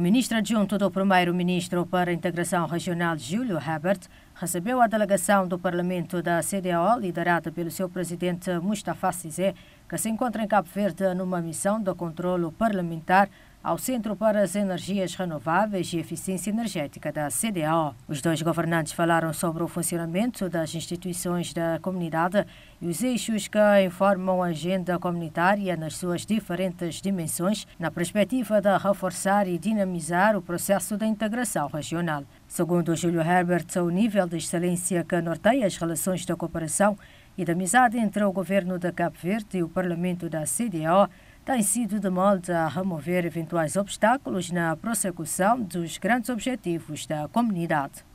O ministro adjunto do primeiro-ministro para a integração regional, Júlio Herbert, recebeu a delegação do parlamento da CDAO, liderada pelo seu presidente Mustafa Cizé, que se encontra em Cabo Verde numa missão de controlo parlamentar ao Centro para as Energias Renováveis e Eficiência Energética da CDO, Os dois governantes falaram sobre o funcionamento das instituições da comunidade e os eixos que informam a agenda comunitária nas suas diferentes dimensões, na perspectiva de reforçar e dinamizar o processo da integração regional. Segundo Júlio Herbert, o nível de excelência que norteia as relações da cooperação e da amizade entre o governo da Cabo Verde e o parlamento da CDO tem sido de molde a remover eventuais obstáculos na prossecução dos grandes objetivos da comunidade.